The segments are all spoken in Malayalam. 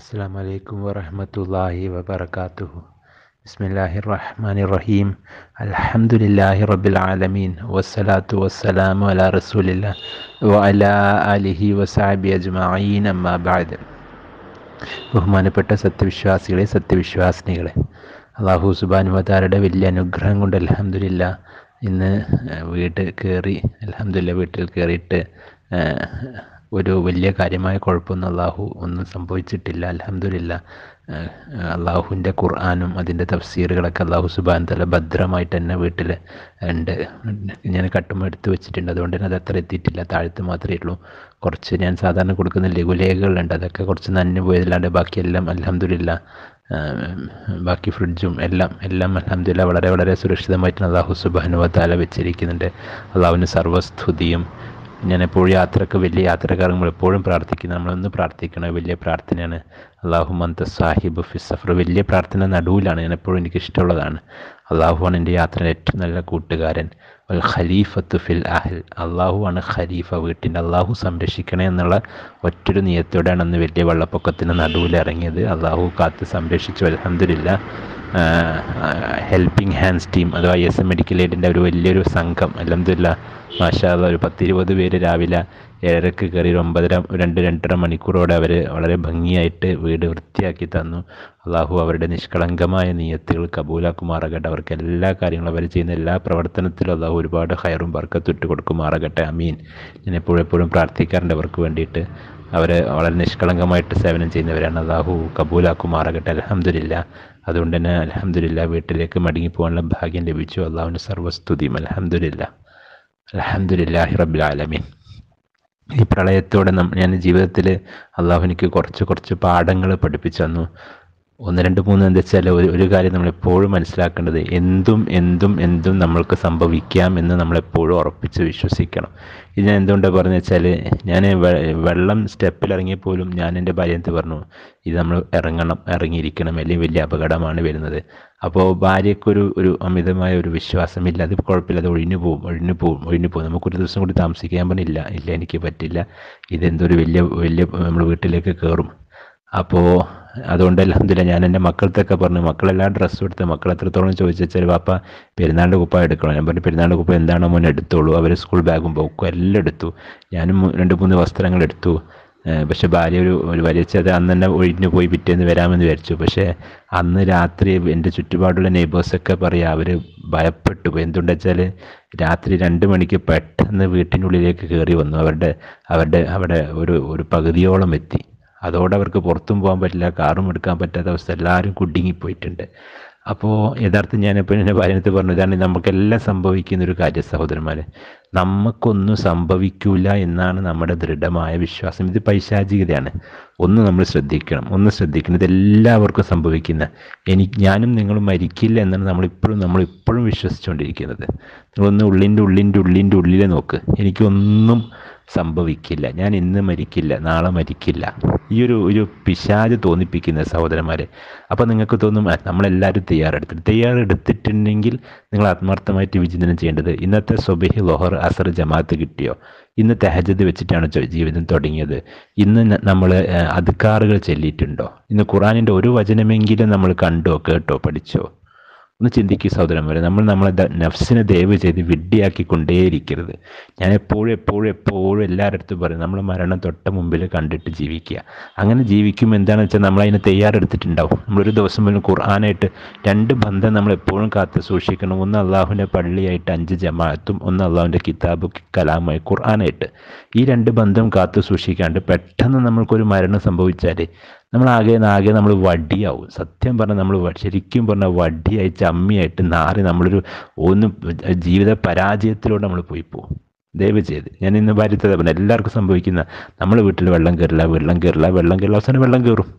അസ്സാം വലൈക്കും വറഹമത്തല്ലാഹി വബർക്കാത്തുഹു ബിസ്മില്ലാഹി റഹ്മാൻ റഹീം അലഹമുല്ലാഹി റബ്ബിൽ ആലമീൻ വസ്സലാത്തു വസ്സലാമു അല റസൂലില്ല വഅല അലിഹി വസാബി അജ്മഈൻ അമ്മാ ബഅദ് ബഹുമാനപ്പെട്ട സത്യവിശ്വാസികളെ സത്യവിശ്വാസിനികളെ അള്ളാഹു സുബാനുവതാരുടെ വലിയ അനുഗ്രഹം കൊണ്ട് അലഹമുല്ല ഇന്ന് വീട്ടിൽ കയറി അലഹമുല്ല വീട്ടിൽ കയറിയിട്ട് ഒരു വലിയ കാര്യമായ കുഴപ്പമൊന്നും അള്ളാഹു ഒന്നും സംഭവിച്ചിട്ടില്ല അലഹമില്ല അള്ളാഹുവിൻ്റെ ഖുർആാനും അതിൻ്റെ തഫ്സീറുകളൊക്കെ അള്ളാഹു സുബാൻ തല ഭദ്രമായിട്ട് തന്നെ വീട്ടിൽ ഉണ്ട് ഞാൻ കട്ടും എടുത്ത് വെച്ചിട്ടുണ്ട് അതുകൊണ്ട് തന്നെ അത് അത്ര എത്തിയിട്ടില്ല താഴത്ത് മാത്രമേ ഉള്ളൂ കുറച്ച് ഞാൻ സാധാരണ കൊടുക്കുന്ന ലഘുലേഖകളുണ്ട് അതൊക്കെ കുറച്ച് നനഞ്ഞു പോയതല്ലാണ്ട് ബാക്കിയെല്ലാം അലഹമില്ല ബാക്കി ഫ്രിഡ്ജും എല്ലാം എല്ലാം അലഹമില്ല വളരെ വളരെ സുരക്ഷിതമായിട്ട് അള്ളാഹു സുബാനുവ തല വെച്ചിരിക്കുന്നുണ്ട് അള്ളാഹുവിന് സർവസ്തുതിയും ഞാൻ എപ്പോഴും യാത്രക്ക് വലിയ യാത്രക്കാർ നമ്മൾ എപ്പോഴും പ്രാർത്ഥിക്കുന്നത് നമ്മളൊന്ന് പ്രാർത്ഥിക്കണം വലിയ പ്രാർത്ഥനയാണ് അള്ളാഹു മന്ത സാഹിബ് ഫിസഫർ വലിയ പ്രാർത്ഥന നടുവിലാണ് ഞാൻ എപ്പോഴും എനിക്ക് ഇഷ്ടമുള്ളതാണ് ആണ് എൻ്റെ യാത്രയുടെ ഏറ്റവും നല്ല കൂട്ടുകാരൻ വൽ ഖലീഫത്ത് ഫിൽ അഹൽ ആണ് ഖലീഫ വീട്ടിൻ്റെ അള്ളാഹു സംരക്ഷിക്കണേ എന്നുള്ള ഒറ്റൊരു നിയത്തോടെയാണ് അന്ന് വലിയ വെള്ളപ്പൊക്കത്തിൻ്റെ നടുവിൽ ഇറങ്ങിയത് അള്ളാഹു കാത്ത് സംരക്ഷിച്ചു അലഹമില്ല ഹെൽപ്പിംഗ് ഹാൻഡ്സ് ടീം അഥവാ എസ് എം മെഡിക്കൽ എയ്ഡിൻ്റെ ഒരു വലിയൊരു സംഘം അലഹമില്ല മാഷാല്ല ഒരു പത്തിരുപത് പേര് രാവിലെ ഏഴരക്ക് കയറി ഒരു ഒമ്പതര രണ്ട് രണ്ടര മണിക്കൂറോടെ അവർ വളരെ ഭംഗിയായിട്ട് വീട് വൃത്തിയാക്കി തന്നു അള്ളാഹു അവരുടെ നിഷ്കളങ്കമായ നീയത്തുകൾ കബൂലാക്കുമാറാകട്ടെ അവർക്ക് എല്ലാ കാര്യങ്ങളും അവർ ചെയ്യുന്ന എല്ലാ പ്രവർത്തനത്തിലും അള്ളാഹു ഒരുപാട് ഹയറും ഇട്ട് കൊടുക്കുമാറാകട്ടെ അമീൻ ഞാൻ എപ്പോഴും പ്രാർത്ഥിക്കാറുണ്ട് അവർക്ക് വേണ്ടിയിട്ട് അവരെ വളരെ നിഷ്കളങ്കമായിട്ട് സേവനം ചെയ്യുന്നവരാണ് അള്ളാഹു കബൂലാക്കുമാറാകട്ടെ അലഹമില്ല അതുകൊണ്ട് തന്നെ അലഹമില്ല വീട്ടിലേക്ക് മടങ്ങിപ്പോകാനുള്ള ഭാഗ്യം ലഭിച്ചു അള്ളാഹുവിൻ്റെ സർവസ്തുതിയും അലഹമില്ല ഹിറബുൽ ആലമീൻ ഈ പ്രളയത്തോടെ ഞാൻ ജീവിതത്തിൽ അള്ളാഹു എനിക്ക് കുറച്ച് കുറച്ച് പാഠങ്ങൾ പഠിപ്പിച്ചു തന്നു ഒന്ന് രണ്ട് മൂന്ന് എന്താ വെച്ചാൽ ഒരു ഒരു കാര്യം നമ്മൾ എപ്പോഴും മനസ്സിലാക്കേണ്ടത് എന്തും എന്തും എന്തും നമ്മൾക്ക് സംഭവിക്കാം എന്ന് നമ്മൾ എപ്പോഴും ഉറപ്പിച്ച് വിശ്വസിക്കണം ഇത് ഞാൻ എന്തുകൊണ്ടാണ് പറഞ്ഞു വെച്ചാൽ ഞാൻ വെള്ളം സ്റ്റെപ്പിൽ പോലും ഞാൻ എൻ്റെ എന്ത് പറഞ്ഞു ഇത് നമ്മൾ ഇറങ്ങണം ഇറങ്ങിയിരിക്കണം അല്ലെങ്കിൽ വലിയ അപകടമാണ് വരുന്നത് അപ്പോൾ ഭാര്യക്കൊരു ഒരു അമിതമായ ഒരു വിശ്വാസമില്ല അത് കുഴപ്പമില്ല അത് ഒഴിഞ്ഞു പോവും ഒഴിഞ്ഞു പോവും ഒഴിഞ്ഞു പോകും നമുക്കൊരു ദിവസം കൂടി താമസിക്കാൻ പറഞ്ഞില്ല ഇല്ല എനിക്ക് പറ്റില്ല ഇതെന്തൊരു വലിയ വലിയ നമ്മൾ വീട്ടിലേക്ക് കയറും അപ്പോൾ അതുകൊണ്ട് അലഹമില്ല ഞാൻ എൻ്റെ മക്കൾക്കൊക്കെ പറഞ്ഞു മക്കളെല്ലാം ഡ്രസ്സ് എടുത്ത് മക്കൾ എത്രത്തോളം ചോദിച്ചാൽ ചില പാപ്പ പെരുന്നാളിൻ്റെ കുപ്പ എടുക്കണം ഞാൻ പറഞ്ഞു പെരുന്നാളിൻ്റെ കുപ്പ എന്താണോ മോൻ എടുത്തോളൂ അവർ സ്കൂൾ ബാഗും ബുക്കും എല്ലാം എടുത്തു ഞാനും രണ്ട് മൂന്ന് വസ്ത്രങ്ങൾ എടുത്തു പക്ഷെ ഭാര്യ ഒരു ഒരു വലിച്ചത് അന്ന് തന്നെ ഒഴിഞ്ഞു പോയി പിറ്റേന്ന് വരാമെന്ന് വിചാരിച്ചു പക്ഷേ അന്ന് രാത്രി എൻ്റെ ചുറ്റുപാടുള്ള നെയ്ബേഴ്സൊക്കെ പറയുക അവർ ഭയപ്പെട്ടു പോയി എന്തുകൊണ്ട് വെച്ചാൽ രാത്രി രണ്ട് മണിക്ക് പെട്ടെന്ന് വീട്ടിനുള്ളിലേക്ക് കയറി വന്നു അവരുടെ അവരുടെ അവിടെ ഒരു ഒരു പകുതിയോളം എത്തി അതോടെ അവർക്ക് പുറത്തും പോകാൻ പറ്റില്ല കാറും എടുക്കാൻ പറ്റാത്ത അവസ്ഥ എല്ലാവരും കുടുങ്ങിപ്പോയിട്ടുണ്ട് അപ്പോൾ യഥാർത്ഥം ഞാനിപ്പോൾ എൻ്റെ ഭാര്യത്തിൽ പറഞ്ഞു ഇതാണ് നമുക്കെല്ലാം സംഭവിക്കുന്ന ഒരു കാര്യ സഹോദരന്മാർ നമുക്കൊന്നും സംഭവിക്കൂല എന്നാണ് നമ്മുടെ ദൃഢമായ വിശ്വാസം ഇത് പൈശാചികതയാണ് ഒന്ന് നമ്മൾ ശ്രദ്ധിക്കണം ഒന്ന് ശ്രദ്ധിക്കണം ഇതെല്ലാവർക്കും സംഭവിക്കുന്ന എനിക്ക് ഞാനും നിങ്ങളും മരിക്കില്ല എന്നാണ് നമ്മളിപ്പോഴും നമ്മളിപ്പോഴും വിശ്വസിച്ചുകൊണ്ടിരിക്കുന്നത് നിങ്ങളൊന്ന് ഉള്ളിൻ്റെ ഉള്ളിൻ്റെ ഉള്ളിൻ്റെ ഉള്ളിലെ നോക്ക് എനിക്കൊന്നും സംഭവിക്കില്ല ഞാൻ ഇന്ന് മരിക്കില്ല നാളെ മരിക്കില്ല ഈ ഒരു ഒരു പിശാജ് തോന്നിപ്പിക്കുന്ന സഹോദരന്മാരെ അപ്പോൾ നിങ്ങൾക്ക് തോന്നും നമ്മളെല്ലാവരും തയ്യാറെടുത്തിട്ട് തയ്യാറെടുത്തിട്ടുണ്ടെങ്കിൽ നിങ്ങൾ ആത്മാർത്ഥമായിട്ട് വിചിന്തനം ചെയ്യേണ്ടത് ഇന്നത്തെ സൊബിഹി ലൊഹർ അസർ ജമാഅത്ത് കിട്ടിയോ ഇന്ന് തെഹജത് വെച്ചിട്ടാണ് ജീവിതം തുടങ്ങിയത് ഇന്ന് നമ്മൾ അധികാറുകൾ ചൊല്ലിയിട്ടുണ്ടോ ഇന്ന് ഖുറാനിൻ്റെ ഒരു വചനമെങ്കിലും നമ്മൾ കണ്ടോ കേട്ടോ പഠിച്ചോ ഒന്ന് ചിന്തിക്കുക സഹോദരന്മാരെ നമ്മൾ നമ്മളെ നഫ്സിനെ ദയവ് ചെയ്ത് വിഡ്ഢിയാക്കിക്കൊണ്ടേയിരിക്കരുത് ഞാൻ എപ്പോഴും എപ്പോഴും എപ്പോഴും എല്ലാവരടുത്തും പറയും നമ്മൾ മരണം തൊട്ട മുമ്പിൽ കണ്ടിട്ട് ജീവിക്കുക അങ്ങനെ ജീവിക്കുമ്പോൾ എന്താണെന്ന് വെച്ചാൽ നമ്മളതിനെ അതിനെ തയ്യാറെടുത്തിട്ടുണ്ടാവും നമ്മളൊരു ദിവസം മുന്നിൽ ഖുർആാനായിട്ട് രണ്ട് ബന്ധം നമ്മൾ എപ്പോഴും കാത്തു സൂക്ഷിക്കണം ഒന്ന് അള്ളാഹുവിൻ്റെ പള്ളിയായിട്ട് അഞ്ച് ജമാഅത്തും ഒന്ന് അള്ളാഹുവിൻ്റെ കിതാബ് കലാമായി ഖുർആാനായിട്ട് ഈ രണ്ട് ബന്ധം കാത്തു സൂക്ഷിക്കാണ്ട് പെട്ടെന്ന് നമ്മൾക്കൊരു മരണം സംഭവിച്ചാൽ നമ്മളാകെ ആകെ നമ്മൾ വടിയാവും സത്യം പറഞ്ഞാൽ നമ്മൾ ശരിക്കും പറഞ്ഞാൽ വടിയായി ചമ്മിയായിട്ട് നാറി നമ്മളൊരു ഒന്ന് ജീവിത പരാജയത്തിലൂടെ നമ്മൾ പോയി പോകും ദയവ് ചെയ്ത് ഞാൻ ഇന്ന് ഭാര്യത്തെ എല്ലാവർക്കും സംഭവിക്കുന്ന നമ്മൾ വീട്ടിൽ വെള്ളം കയറില്ല വെള്ളം കയറില്ല വെള്ളം കയറില്ല അവസാനം വെള്ളം കയറും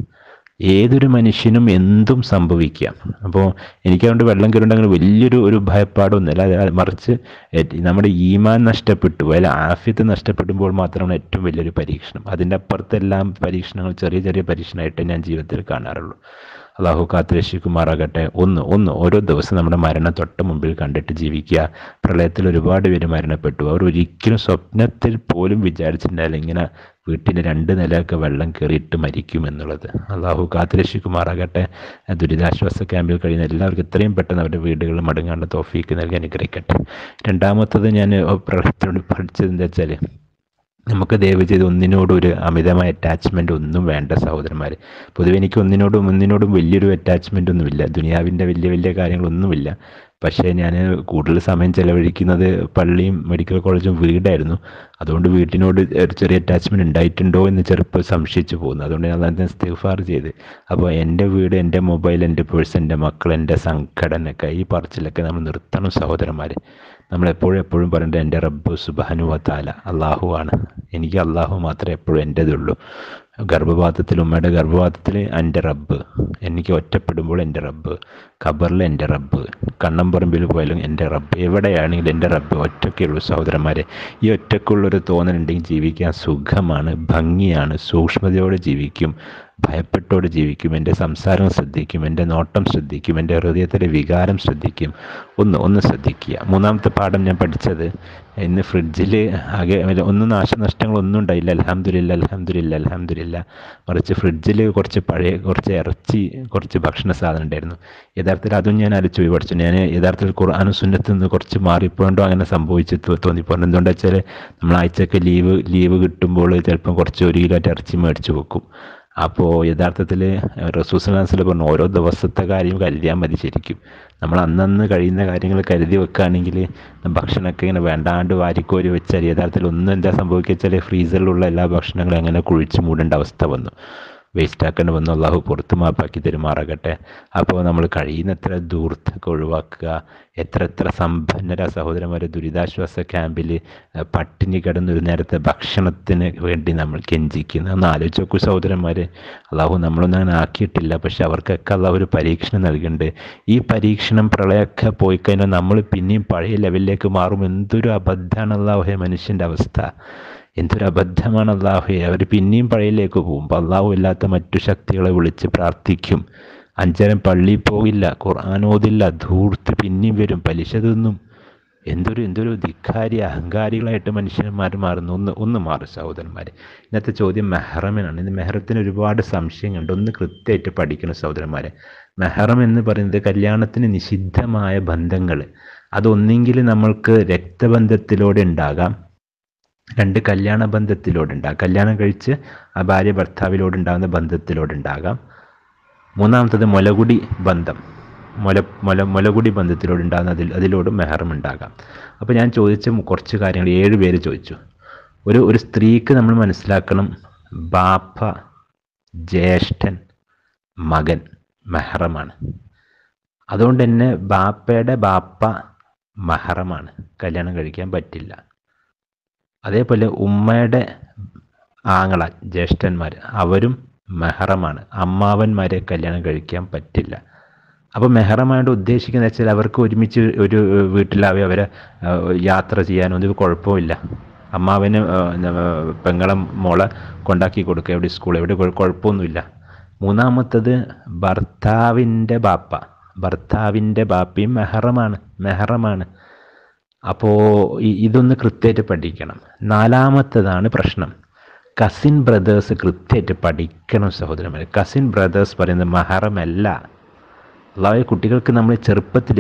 ഏതൊരു മനുഷ്യനും എന്തും സംഭവിക്കാം അപ്പോൾ എനിക്കതുകൊണ്ട് വെള്ളം കയറുണ്ടെങ്കിൽ അങ്ങനെ വലിയൊരു ഒരു ഭയപ്പാടൊന്നുമില്ല മറിച്ച് നമ്മുടെ ഈമാൻ നഷ്ടപ്പെട്ടു അല്ല ആഫ്യത്ത് നഷ്ടപ്പെടുമ്പോൾ മാത്രമാണ് ഏറ്റവും വലിയൊരു പരീക്ഷണം അതിൻ്റെ അപ്പുറത്തെല്ലാം പരീക്ഷണങ്ങൾ ചെറിയ ചെറിയ പരീക്ഷണമായിട്ട് ഞാൻ ജീവിതത്തിൽ കാണാറുള്ളൂ അള്ളാഹു രക്ഷിക്കുമാറാകട്ടെ ഒന്ന് ഒന്ന് ഓരോ ദിവസം നമ്മുടെ മരണം തൊട്ട് മുമ്പിൽ കണ്ടിട്ട് ജീവിക്കുക പ്രളയത്തിൽ ഒരുപാട് പേര് മരണപ്പെട്ടു അവർ ഒരിക്കലും സ്വപ്നത്തിൽ പോലും വിചാരിച്ചിട്ടുണ്ടായാലും ഇങ്ങനെ വീട്ടിൻ്റെ രണ്ട് നിലയൊക്കെ വെള്ളം കയറിയിട്ട് മരിക്കും എന്നുള്ളത് അള്ളാഹു രക്ഷിക്കുമാറാകട്ടെ ദുരിതാശ്വാസ ക്യാമ്പിൽ കഴിയുന്ന എല്ലാവർക്കും എത്രയും പെട്ടെന്ന് അവരുടെ വീടുകളിൽ മടങ്ങാനുള്ള തോഫീക്ക് നൽകി അനുഗ്രഹിക്കട്ടെ രണ്ടാമത്തത് ഞാൻ പ്രളയത്തിനോട് പഠിച്ചത് എന്താ വെച്ചാൽ നമുക്ക് ദയവ് ചെയ്ത് ഒന്നിനോടും ഒരു അമിതമായ അറ്റാച്ച്മെൻ്റ് ഒന്നും വേണ്ട സഹോദരന്മാർ പൊതുവെ എനിക്ക് ഒന്നിനോടും ഒന്നിനോടും വലിയൊരു അറ്റാച്ച്മെൻ്റ് ഒന്നുമില്ല ദുനിയാവിൻ്റെ വലിയ വലിയ കാര്യങ്ങളൊന്നുമില്ല പക്ഷേ ഞാൻ കൂടുതൽ സമയം ചിലവഴിക്കുന്നത് പള്ളിയും മെഡിക്കൽ കോളേജും വീടായിരുന്നു അതുകൊണ്ട് വീട്ടിനോട് ഒരു ചെറിയ അറ്റാച്ച്മെൻറ്റ് ഉണ്ടായിട്ടുണ്ടോ എന്ന് ചെറുപ്പം സംശയിച്ചു പോകുന്നു അതുകൊണ്ട് ഞാൻ അതിനെ ഇസ്തിഫാർ ചെയ്ത് അപ്പോൾ എൻ്റെ വീട് എൻ്റെ മൊബൈൽ എൻ്റെ പേഴ്സ് എൻ്റെ മക്കൾ എൻ്റെ സംഘടനയൊക്കെ ഈ പറച്ചിലൊക്കെ നമ്മൾ നിർത്തണം സഹോദരന്മാർ നമ്മൾ എപ്പോഴും എപ്പോഴും പറയേണ്ടത് എൻ്റെ റബ്ബു സുബാനുവ താല അള്ളാഹു ആണ് എനിക്ക് അള്ളാഹു മാത്രമേ എപ്പോഴും എൻ്റെതുള്ളൂ ഗർഭപാതത്തിൽ ഉമ്മയുടെ ഗർഭപാതത്തിൽ എൻ്റെ റബ്ബ് എനിക്ക് ഒറ്റപ്പെടുമ്പോൾ എൻ്റെ റബ്ബ് ഖബറിൽ എൻ്റെ റബ്ബ് കണ്ണമ്പറമ്പിൽ പോയാലും എൻ്റെ റബ്ബ് എവിടെയാണെങ്കിലും എൻ്റെ റബ്ബ് ഒറ്റയ്ക്കുള്ളൂ സഹോദരന്മാരെ ഈ ഒറ്റയ്ക്കുള്ളൊരു തോന്നലുണ്ടെങ്കിൽ ജീവിക്കാൻ സുഖമാണ് ഭംഗിയാണ് സൂക്ഷ്മതയോടെ ജീവിക്കും ഭയപ്പെട്ടോട് ജീവിക്കും എൻ്റെ സംസാരം ശ്രദ്ധിക്കും എൻ്റെ നോട്ടം ശ്രദ്ധിക്കും എൻ്റെ ഹൃദയത്തിലെ വികാരം ശ്രദ്ധിക്കും ഒന്ന് ഒന്ന് ശ്രദ്ധിക്കുക മൂന്നാമത്തെ പാഠം ഞാൻ പഠിച്ചത് ഇന്ന് ഫ്രിഡ്ജിൽ ആകെ ഒന്നും നാശനഷ്ടങ്ങളൊന്നും ഉണ്ടായില്ല അലഹമുല്ല അലഹമുല്ല അലഹമുല്ല മറിച്ച് ഫ്രിഡ്ജിൽ കുറച്ച് പഴയ കുറച്ച് ഇറച്ചി കുറച്ച് ഭക്ഷണ സാധനം ഉണ്ടായിരുന്നു യഥാർത്ഥത്തിൽ അതും ഞാൻ അലച്ചു പഠിച്ചു ഞാൻ യഥാർത്ഥത്തിൽ ഖുർആാനും സുന്നത്തിൽ നിന്ന് കുറച്ച് മാറിപ്പോണ്ടോ അങ്ങനെ സംഭവിച്ച് തോന്നിപ്പോണ്ട് എന്തുകൊണ്ടാ വെച്ചാൽ നമ്മൾ ആഴ്ചയൊക്കെ ലീവ് ലീവ് കിട്ടുമ്പോൾ ചിലപ്പം കുറച്ച് ഒരു കിലോ ഇറച്ചി മേടിച്ച് വെക്കും അപ്പോൾ യഥാർത്ഥത്തിൽ റസൂസ്ലാസ്ല പറഞ്ഞു ഓരോ ദിവസത്തെ കാര്യം കരുതിയാൽ മതി ശരിക്കും നമ്മൾ അന്നന്ന് കഴിയുന്ന കാര്യങ്ങൾ കരുതി വെക്കുകയാണെങ്കിൽ ഭക്ഷണമൊക്കെ ഇങ്ങനെ വേണ്ടാണ്ട് വാരിക്കോരി വെച്ചാൽ യഥാർത്ഥത്തിൽ ഒന്നും എന്താ സംഭവിക്കുക വെച്ചാൽ ഫ്രീസറിലുള്ള എല്ലാ ഭക്ഷണങ്ങളും അങ്ങനെ കുഴിച്ചു മൂടേണ്ട അവസ്ഥ വന്നു വേസ്റ്റാക്കേണ്ടി വന്നു അള്ളാഹു പുറത്തു മാപ്പാക്കി തരുമാറാകട്ടെ അപ്പോൾ നമ്മൾ കഴിയുന്നത്ര ദൂർത്തക്ക് ഒഴിവാക്കുക എത്ര എത്ര സമ്പന്നര സഹോദരന്മാരെ ദുരിതാശ്വാസ ക്യാമ്പിൽ പട്ടിണി കിടന്നൊരു നേരത്തെ ഭക്ഷണത്തിന് വേണ്ടി നമ്മൾ കെഞ്ചിക്കുന്നത് ഒന്ന് ആലോചിച്ച് നോക്കൂ സഹോദരന്മാർ അള്ളാഹു നമ്മളൊന്നും അങ്ങനെ ആക്കിയിട്ടില്ല പക്ഷെ അവർക്കൊക്കെ അള്ളാഹു ഒരു പരീക്ഷണം നൽകുന്നുണ്ട് ഈ പരീക്ഷണം പ്രളയമൊക്കെ പോയി കഴിഞ്ഞാൽ നമ്മൾ പിന്നെയും പഴയ ലെവലിലേക്ക് മാറും എന്തൊരു അബദ്ധമാണ് അള്ളാഹു മനുഷ്യൻ്റെ അവസ്ഥ എന്തൊരബദ്ധമാണ് അള്ളാഹുയെ അവർ പിന്നെയും പഴയിലേക്ക് പോകും അപ്പോൾ അള്ളാഹു ഇല്ലാത്ത മറ്റു ശക്തികളെ വിളിച്ച് പ്രാർത്ഥിക്കും അഞ്ചരം പള്ളിയിൽ പോകില്ല ഖുർആൻ ഓതില്ല ധൂർത്ത് പിന്നെയും വരും പലിശ തിന്നും എന്തൊരു എന്തൊരു ധിക്കാരി അഹങ്കാരികളായിട്ട് മനുഷ്യന്മാർ മാറുന്നു ഒന്ന് ഒന്ന് മാറും സഹോദരന്മാർ ഇന്നത്തെ ചോദ്യം മെഹ്റമിനാണ് ഇന്ന് മെഹ്റത്തിന് ഒരുപാട് സംശയങ്ങളുണ്ട് ഒന്ന് കൃത്യമായിട്ട് പഠിക്കണം സഹോദരന്മാരെ മെഹ്റം എന്ന് പറയുന്നത് കല്യാണത്തിന് നിഷിദ്ധമായ ബന്ധങ്ങൾ അതൊന്നെങ്കിൽ നമ്മൾക്ക് രക്തബന്ധത്തിലൂടെ ഉണ്ടാകാം രണ്ട് കല്യാണ ബന്ധത്തിലൂടെയുണ്ടാകാം കല്യാണം കഴിച്ച് ആ ഭാര്യ ഭർത്താവിലോടുണ്ടാകുന്ന ബന്ധത്തിലൂടെയുണ്ടാകാം മൂന്നാമത്തത് മുലകുടി ബന്ധം മുല മുല മുലകുടി ബന്ധത്തിലൂടെയുണ്ടാകുന്ന അതിൽ അതിലോട് ഉണ്ടാകാം അപ്പോൾ ഞാൻ ചോദിച്ച കുറച്ച് കാര്യങ്ങൾ ഏഴ് പേര് ചോദിച്ചു ഒരു ഒരു സ്ത്രീക്ക് നമ്മൾ മനസ്സിലാക്കണം ബാപ്പ ജ്യേഷ്ഠൻ മകൻ മെഹറമാണ് അതുകൊണ്ട് തന്നെ ബാപ്പയുടെ ബാപ്പ മഹറമാണ് കല്യാണം കഴിക്കാൻ പറ്റില്ല അതേപോലെ ഉമ്മയുടെ ആങ്ങള ജ്യേഷ്ഠന്മാർ അവരും മെഹറമാണ് അമ്മാവന്മാരെ കല്യാണം കഴിക്കാൻ പറ്റില്ല അപ്പോൾ മെഹറമായിട്ട് ഉദ്ദേശിക്കുന്ന വെച്ചാൽ അവർക്ക് ഒരുമിച്ച് ഒരു വീട്ടിലാവെ അവരെ യാത്ര ഒന്നും കുഴപ്പമില്ല അമ്മാവന് പെങ്ങളെ മോളെ കൊണ്ടാക്കി കൊടുക്കുക എവിടെ സ്കൂൾ എവിടെ കുഴപ്പമൊന്നുമില്ല മൂന്നാമത്തത് ഭർത്താവിൻ്റെ ബാപ്പ ഭർത്താവിൻ്റെ ബാപ്പയും മെഹറമാണ് മെഹറമാണ് അപ്പോൾ ഇതൊന്ന് കൃത്യമായിട്ട് പഠിക്കണം നാലാമത്തതാണ് പ്രശ്നം കസിൻ ബ്രദേഴ്സ് കൃത്യമായിട്ട് പഠിക്കണം സഹോദരന്മാർ കസിൻ ബ്രദേഴ്സ് പറയുന്നത് മഹറമല്ല അതായത് കുട്ടികൾക്ക് നമ്മൾ ചെറുപ്പത്തിൽ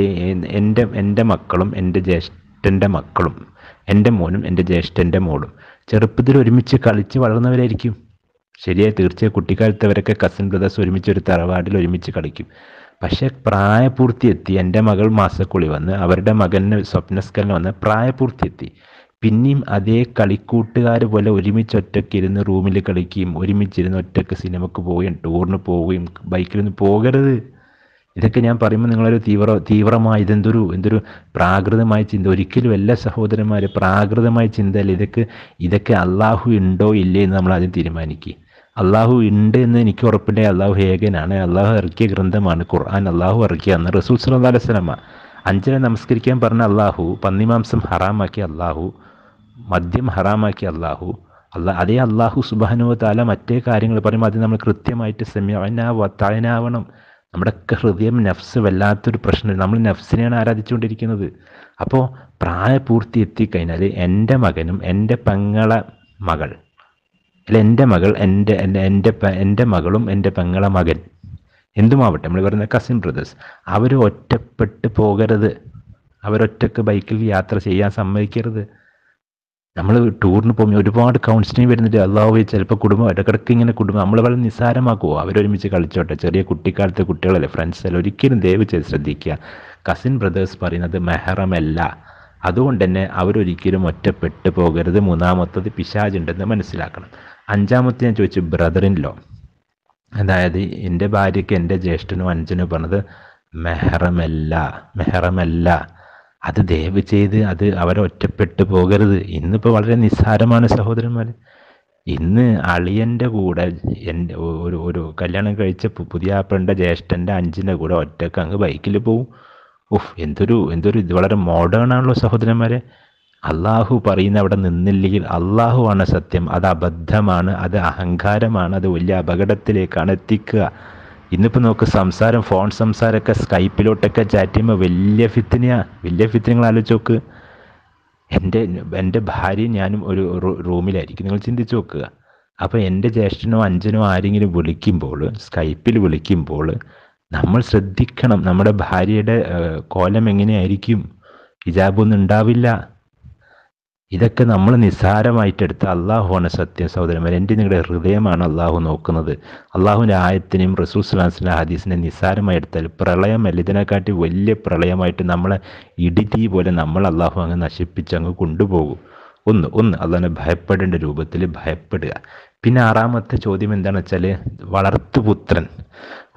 എൻ്റെ എൻ്റെ മക്കളും എൻ്റെ ജ്യേഷ്ഠൻ്റെ മക്കളും എൻ്റെ മോനും എൻ്റെ ജ്യേഷ്ഠൻ്റെ മോളും ചെറുപ്പത്തിൽ ഒരുമിച്ച് കളിച്ച് വളർന്നവരായിരിക്കും ശരിയായി തീർച്ചയായും കുട്ടിക്കാലത്തവരൊക്കെ കസിൻ ബ്രദേഴ്സ് ഒരുമിച്ച് ഒരു തറവാടിൽ ഒരുമിച്ച് കളിക്കും പ്രായപൂർത്തി എത്തി എൻ്റെ മകൾ മാസക്കുളി വന്ന് അവരുടെ മകന് സ്വപ്നസ്കലനം വന്ന് എത്തി പിന്നെയും അതേ കളിക്കൂട്ടുകാർ പോലെ ഒരുമിച്ച് ഒറ്റയ്ക്ക് ഇരുന്ന് റൂമിൽ കളിക്കുകയും ഒരുമിച്ചിരുന്ന് ഒറ്റയ്ക്ക് സിനിമക്ക് പോവുകയും ടൂറിന് പോവുകയും ബൈക്കിലൊന്നും പോകരുത് ഇതൊക്കെ ഞാൻ പറയുമ്പോൾ നിങ്ങളൊരു തീവ്ര തീവ്രമായ ഇതെന്തൊരു എന്തൊരു പ്രാകൃതമായ ചിന്ത ഒരിക്കലും എല്ലാ സഹോദരന്മാരും പ്രാകൃതമായ ചിന്തയല്ല ഇതൊക്കെ ഇതൊക്കെ അള്ളാഹു ഉണ്ടോ ഇല്ലേ എന്ന് നമ്മൾ ആദ്യം തീരുമാനിക്കുക അള്ളാഹു ഉണ്ട് എന്ന് എനിക്ക് ഉറപ്പില്ല അള്ളാഹു ഏകനാണ് അള്ളാഹു ഇറക്കിയ ഗ്രന്ഥമാണ് ഖുർആൻ അള്ളാഹു ഇറക്കിയാണ് റസൂൽ സല്ലാ അലൈവലമ അഞ്ചനെ നമസ്കരിക്കാൻ പറഞ്ഞ അള്ളാഹു പന്നിമാംസം ഹറാമാക്കിയ അള്ളാഹു മദ്യം ഹറാമാക്കിയ അള്ളാഹു അല്ല അതേ അള്ളാഹു സുബാനുവ താല മറ്റേ കാര്യങ്ങൾ പറയുമ്പോൾ അത് നമ്മൾ കൃത്യമായിട്ട് സെമ്യവനാവ നമ്മുടെ ഹൃദയം നഫ്സ് വല്ലാത്തൊരു പ്രശ്നം നമ്മൾ നഫ്സിനെയാണ് ആരാധിച്ചുകൊണ്ടിരിക്കുന്നത് അപ്പോൾ പ്രായപൂർത്തി എത്തിക്കഴിഞ്ഞാൽ എൻ്റെ മകനും എൻ്റെ പെങ്ങളെ മകൾ അല്ല എൻ്റെ മകൾ എൻ്റെ എൻ്റെ എൻ്റെ മകളും എൻ്റെ പെങ്ങളെ മകൻ എന്തുമാവട്ടെ നമ്മൾ പറയുന്ന കസിൻ ബ്രദേഴ്സ് അവർ ഒറ്റപ്പെട്ട് പോകരുത് അവരൊറ്റക്ക് ബൈക്കിൽ യാത്ര ചെയ്യാൻ സമ്മതിക്കരുത് നമ്മൾ ടൂറിന് പോകുമ്പോൾ ഒരുപാട് കൗൺസിലിംഗ് വരുന്നുണ്ട് അള്ളാഹു ചിലപ്പോൾ കുടുംബം ഇടക്കിടക്ക് ഇങ്ങനെ കുടുംബം നമ്മൾ വളരെ നിസ്സാരമാക്കുമോ അവരൊരുമിച്ച് കളിച്ചോട്ടെ ചെറിയ കുട്ടിക്കാലത്തെ കുട്ടികളല്ലേ ഫ്രണ്ട്സ് അല്ല ഒരിക്കലും ദയവ് ചെയ്ത് ശ്രദ്ധിക്കുക കസിൻ ബ്രദേഴ്സ് പറയുന്നത് മെഹറമല്ല അതുകൊണ്ട് തന്നെ അവരൊരിക്കലും ഒറ്റപ്പെട്ടു പോകരുത് മൂന്നാമത്തത് പിശാജുണ്ടെന്ന് മനസ്സിലാക്കണം അഞ്ചാമത്തെ ഞാൻ ചോദിച്ചു ബ്രദർ ഇൻ ലോ അതായത് എൻ്റെ ഭാര്യയ്ക്ക് എൻ്റെ ജ്യേഷ്ഠനും അഞ്ചനും പറഞ്ഞത് മെഹറമല്ല മെഹറമല്ല അത് ദയവ് ചെയ്ത് അത് അവരെ ഒറ്റപ്പെട്ടു പോകരുത് ഇന്നിപ്പോൾ വളരെ നിസ്സാരമാണ് സഹോദരന്മാർ ഇന്ന് അളിയൻ്റെ കൂടെ എൻ്റെ ഒരു ഒരു കല്യാണം കഴിച്ച പുതിയ അപ്പൻ്റെ ജ്യേഷ്ഠൻ്റെ അഞ്ചിൻ്റെ കൂടെ ഒറ്റക്ക് അങ്ങ് ബൈക്കിൽ പോവും ഉഫ് എന്തൊരു എന്തൊരു ഇത് വളരെ മോഡേൺ ആണല്ലോ സഹോദരന്മാരെ അള്ളാഹു പറയുന്ന അവിടെ നിന്നില്ലെങ്കിൽ അള്ളാഹുവാണ് സത്യം അത് അബദ്ധമാണ് അത് അഹങ്കാരമാണ് അത് വലിയ അപകടത്തിലേക്കാണ് എത്തിക്കുക ഇന്നിപ്പോൾ നമുക്ക് സംസാരം ഫോൺ സംസാരമൊക്കെ സ്കൈപ്പിലോട്ടൊക്കെ ചാറ്റ് വലിയ ഫിത്തിനെയാണ് വലിയ ഫിത്തിനങ്ങൾ ആലോചിച്ച് നോക്ക് എൻ്റെ എൻ്റെ ഭാര്യയും ഞാനും ഒരു റൂമിലായിരിക്കും നിങ്ങൾ ചിന്തിച്ച് നോക്കുക അപ്പോൾ എൻ്റെ ജ്യേഷ്ഠനോ അഞ്ചനോ ആരെങ്കിലും വിളിക്കുമ്പോൾ സ്കൈപ്പിൽ വിളിക്കുമ്പോൾ നമ്മൾ ശ്രദ്ധിക്കണം നമ്മുടെ ഭാര്യയുടെ കോലം എങ്ങനെയായിരിക്കും ഹിജാബൊന്നും ഉണ്ടാവില്ല ഇതൊക്കെ നമ്മൾ നിസ്സാരമായിട്ടെടുത്ത അള്ളാഹുവാണ് സത്യം സഹോദരന്മാർ എൻ്റെ നിങ്ങളുടെ ഹൃദയമാണ് അള്ളാഹു നോക്കുന്നത് അള്ളാഹുവിൻ്റെ ആയത്തിനെയും റസൂൽ സുലാസിൻ്റെ ഹദീസിനെ നിസ്സാരമായി എടുത്താൽ പ്രളയമല്ല ഇതിനെക്കാട്ടി വലിയ പ്രളയമായിട്ട് നമ്മളെ ഇടിതീ പോലെ നമ്മൾ അള്ളാഹു അങ്ങ് നശിപ്പിച്ച് അങ്ങ് കൊണ്ടുപോകും ഒന്ന് ഒന്ന് അള്ളാഹിനെ ഭയപ്പെടേണ്ട രൂപത്തിൽ ഭയപ്പെടുക പിന്നെ ആറാമത്തെ ചോദ്യം എന്താണെന്ന് വെച്ചാൽ വളർത്തുപുത്രൻ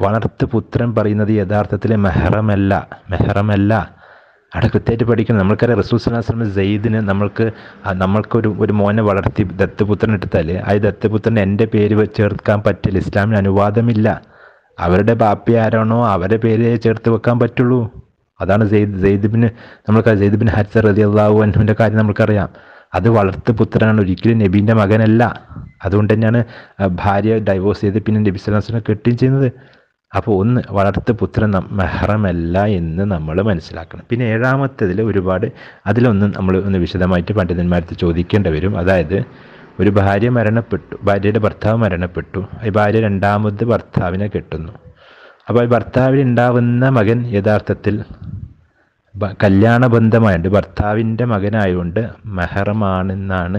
വളർത്തുപുത്രൻ പറയുന്നത് യഥാർത്ഥത്തിൽ മെഹറമല്ല മെഹറമല്ല അവിടെ കൃത്യമായിട്ട് പഠിക്കണം നമ്മൾക്കറിയാം റസൂൽ സ്വലാസ്ലമ സെയ്ദിന് നമ്മൾക്ക് നമ്മൾക്കൊരു ഒരു മോനെ വളർത്തി ദത്തപുത്രൻ എടുത്താൽ ആ ദത്തപുത്രൻ എൻ്റെ പേര് ചേർക്കാൻ പറ്റില്ല ഇസ്ലാമിന് അനുവാദമില്ല അവരുടെ ബാപ്പി ആരാണോ അവരുടെ പേര് ചേർത്ത് വെക്കാൻ പറ്റുള്ളൂ അതാണ് സെയ്ദ് സെയ്ദിബിന് നമ്മൾക്ക് സെയ്ദിബിൻ ഹരിസർ റതി അള്ളാഹു അൻഹുവിൻ്റെ കാര്യം നമുക്കറിയാം അത് വളർത്ത് പുത്രനാണ് ഒരിക്കലും നബീൻ്റെ മകനല്ല അതുകൊണ്ട് തന്നെയാണ് ഭാര്യ ഡൈവോഴ്സ് ചെയ്ത് പിന്നെ നബി സ്വലാസ്ലം കെട്ടുകയും ചെയ്യുന്നത് അപ്പോൾ ഒന്ന് വളർത്ത് പുത്രൻ മെഹ്റമല്ല എന്ന് നമ്മൾ മനസ്സിലാക്കണം പിന്നെ ഏഴാമത്തതിൽ ഒരുപാട് അതിലൊന്നും നമ്മൾ ഒന്ന് വിശദമായിട്ട് പണ്ഡിതന്മാരത്ത് ചോദിക്കേണ്ടി വരും അതായത് ഒരു ഭാര്യ മരണപ്പെട്ടു ഭാര്യയുടെ ഭർത്താവ് മരണപ്പെട്ടു ഈ ഭാര്യ രണ്ടാമത് ഭർത്താവിനെ കെട്ടുന്നു അപ്പോൾ ഈ ഭർത്താവിനുണ്ടാവുന്ന മകൻ യഥാർത്ഥത്തിൽ കല്യാണബന്ധമായുണ്ട് ഭർത്താവിൻ്റെ മകനായതുകൊണ്ട് മെഹറമാണെന്നാണ്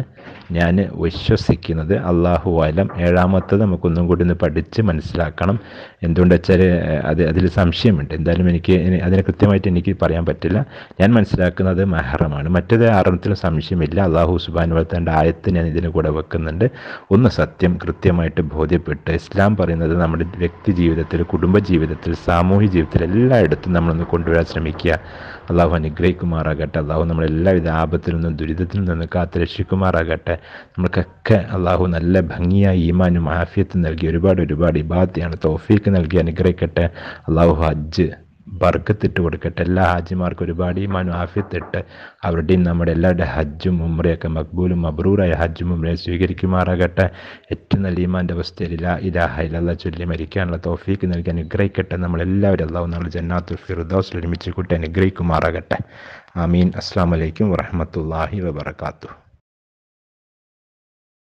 ഞാൻ വിശ്വസിക്കുന്നത് അള്ളാഹു ആലം ഏഴാമത്തത് നമുക്കൊന്നും കൂടി ഒന്ന് പഠിച്ച് മനസ്സിലാക്കണം എന്തുകൊണ്ട് വെച്ചാൽ അത് അതിൽ സംശയമുണ്ട് എന്തായാലും എനിക്ക് അതിനെ കൃത്യമായിട്ട് എനിക്ക് പറയാൻ പറ്റില്ല ഞാൻ മനസ്സിലാക്കുന്നത് മഹറമാണ് മറ്റേത് ആറണത്തിലും സംശയമില്ല അള്ളാഹു സുബാൻ വളർത്തേണ്ട ആയത്ത് ഞാൻ ഇതിന് കൂടെ വെക്കുന്നുണ്ട് ഒന്ന് സത്യം കൃത്യമായിട്ട് ബോധ്യപ്പെട്ട് ഇസ്ലാം പറയുന്നത് നമ്മുടെ വ്യക്തി ജീവിതത്തിൽ കുടുംബ ജീവിതത്തിൽ സാമൂഹ്യ ജീവിതത്തിൽ എല്ലായിടത്തും നമ്മളൊന്ന് കൊണ്ടുവരാൻ ശ്രമിക്കുക അള്ളാഹു അനുഗ്രഹിക്കുമാറാകട്ടെ അള്ളാഹു നമ്മളെല്ലാവിധ ആപത്തിൽ നിന്നും ദുരിതത്തിൽ നിന്നും രക്ഷിക്കുമാറാകട്ടെ നമ്മൾക്കൊക്കെ അള്ളാഹു നല്ല ഭംഗിയായി ഈമാനും ആഫിയത്തും നൽകി ഒരുപാട് ഒരുപാട് ഇബാദത്തെയാണ് തോഫീക്ക് നൽകി അനുഗ്രഹിക്കട്ടെ അള്ളാഹു ഹജ്ജ് ബർക്കത്തിട്ട് കൊടുക്കട്ടെ എല്ലാ ഹാജിമാർക്കും ഒരുപാട് ഈമാനും ആഫിയത്തിട്ട് അവരുടെയും നമ്മുടെ എല്ലാവരുടെ ഹജ്ജും ഉമ്രയൊക്കെ മക്ബൂലും മബ്രൂറായ ഹജ്ജും ഉമ്രയെ സ്വീകരിക്കുമാറാകട്ടെ ഏറ്റവും നല്ല ഈമാൻ്റെ അവസ്ഥയിൽ ഇലാ ഇലാഹ ഇലല്ല ചൊല്ലി മരിക്കാനുള്ള തോഫീക്ക് നൽകി അനുഗ്രഹിക്കട്ടെ നമ്മളെല്ലാവരും അള്ളാഹു നാളെ ജന്നാത്തു ഫിറുദോസ് ഒരുമിച്ച് കൂട്ടി അനുഗ്രഹിക്കുമാറാകട്ടെ ആമീൻ അസ്സാം വലൈക്കും വറഹമത്തല്ലാഹി വബർക്കാത്തു